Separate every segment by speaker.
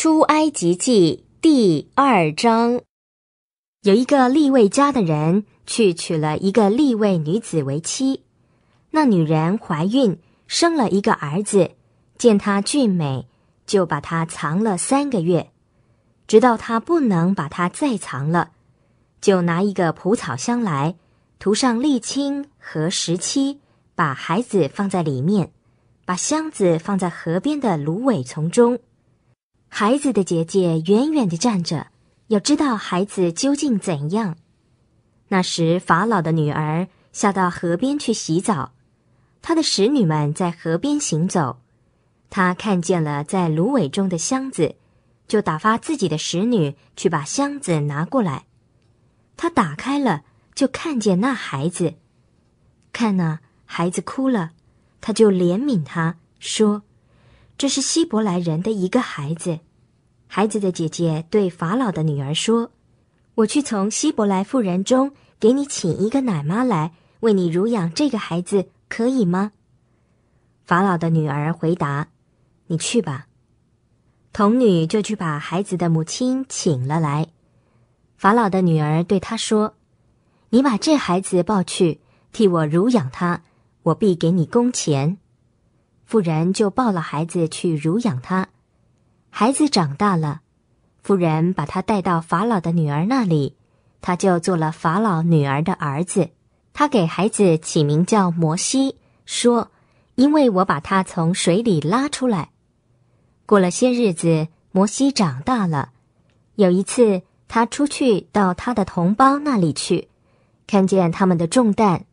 Speaker 1: 出埃及记第二章，有一个立位家的人去娶了一个立位女子为妻，那女人怀孕生了一个儿子，见他俊美，就把他藏了三个月，直到他不能把他再藏了，就拿一个蒲草箱来，涂上沥青和石漆，把孩子放在里面，把箱子放在河边的芦苇丛中。孩子的姐姐远远的站着，要知道孩子究竟怎样。那时，法老的女儿下到河边去洗澡，她的使女们在河边行走，她看见了在芦苇中的箱子，就打发自己的使女去把箱子拿过来。她打开了，就看见那孩子，看呐，孩子哭了，他就怜悯他说。这是希伯来人的一个孩子，孩子的姐姐对法老的女儿说：“我去从希伯来妇人中给你请一个奶妈来，为你乳养这个孩子，可以吗？”法老的女儿回答：“你去吧。”童女就去把孩子的母亲请了来。法老的女儿对她说：“你把这孩子抱去，替我乳养他，我必给你工钱。”妇人就抱了孩子去乳养他，孩子长大了，妇人把他带到法老的女儿那里，他就做了法老女儿的儿子。他给孩子起名叫摩西，说：“因为我把他从水里拉出来。”过了些日子，摩西长大了。有一次，他出去到他的同胞那里去，看见他们的重担。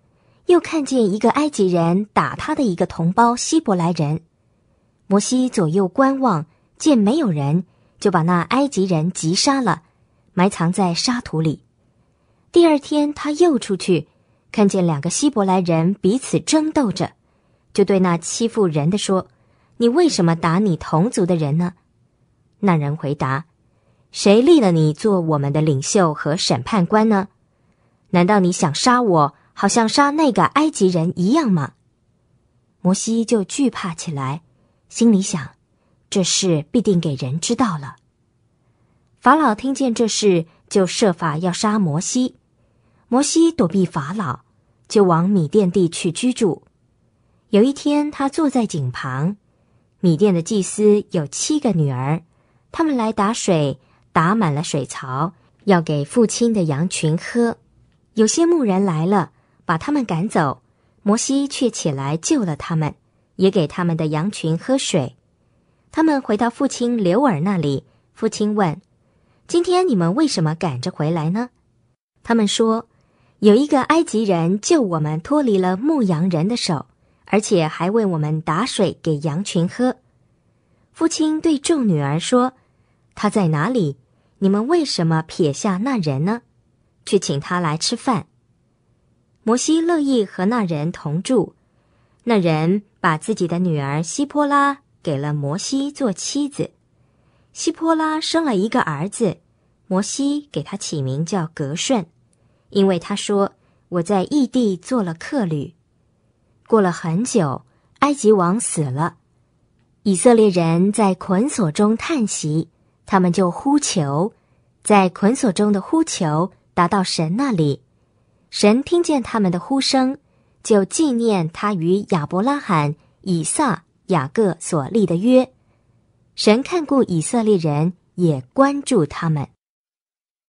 Speaker 1: 又看见一个埃及人打他的一个同胞希伯来人，摩西左右观望，见没有人，就把那埃及人击杀了，埋藏在沙土里。第二天，他又出去，看见两个希伯来人彼此争斗着，就对那欺负人的说：“你为什么打你同族的人呢？”那人回答：“谁立了你做我们的领袖和审判官呢？难道你想杀我？”好像杀那个埃及人一样吗？摩西就惧怕起来，心里想，这事必定给人知道了。法老听见这事，就设法要杀摩西。摩西躲避法老，就往米甸地去居住。有一天，他坐在井旁，米甸的祭司有七个女儿，他们来打水，打满了水槽，要给父亲的羊群喝。有些牧人来了。把他们赶走，摩西却起来救了他们，也给他们的羊群喝水。他们回到父亲刘尔那里，父亲问：“今天你们为什么赶着回来呢？”他们说：“有一个埃及人救我们脱离了牧羊人的手，而且还为我们打水给羊群喝。”父亲对众女儿说：“他在哪里？你们为什么撇下那人呢？去请他来吃饭。”摩西乐意和那人同住，那人把自己的女儿希波拉给了摩西做妻子。希波拉生了一个儿子，摩西给他起名叫格顺，因为他说：“我在异地做了客旅。”过了很久，埃及王死了，以色列人在捆锁中叹息，他们就呼求，在捆锁中的呼求达到神那里。神听见他们的呼声，就纪念他与亚伯拉罕、以撒、雅各所立的约。神看顾以色列人，也关注他们。